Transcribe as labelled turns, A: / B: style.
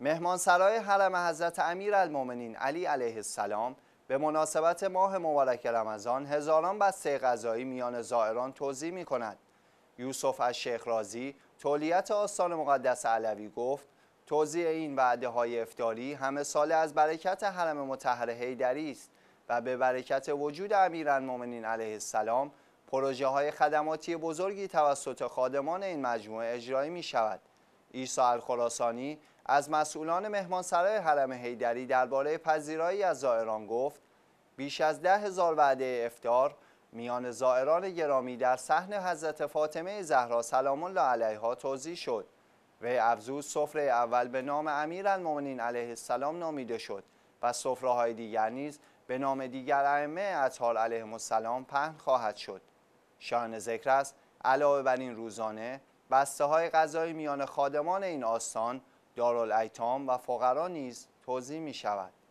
A: مهمان سرای حرم حضرت امیر المومنین علی علیه السلام به مناسبت ماه مبارک رمضان هزاران بسته غذایی میان زائران توضیح می کند. یوسف از شیخ رازی تولیت آستان مقدس علوی گفت توضیع این وعده های افتاری همه ساله از برکت حرم متحر هیدری است و به برکت وجود المومنین علیه السلام پروژه های خدماتی بزرگی توسط خادمان این مجموعه اجرایی می شود. ایسا الخراسانی از مسئولان مهمانسرای حرم حیدری درباره پذیرایی از زائران گفت بیش از ده هزار وعده افتار میان زائران گرامی در صحن حضرت فاطمه زهرا سلام الله علیها توضیح شد و افزود سفره اول به نام امیرالمؤمنین علیه السلام نامیده شد و سفره های دیگر نیز به نام دیگر ائمه اطهار علیهم السلام پهن خواهد شد شان ذکر است علاوه بر این روزانه بسته های غذایی میان خادمان این آستان دارالایتام و فقرا نیز توضیح می شود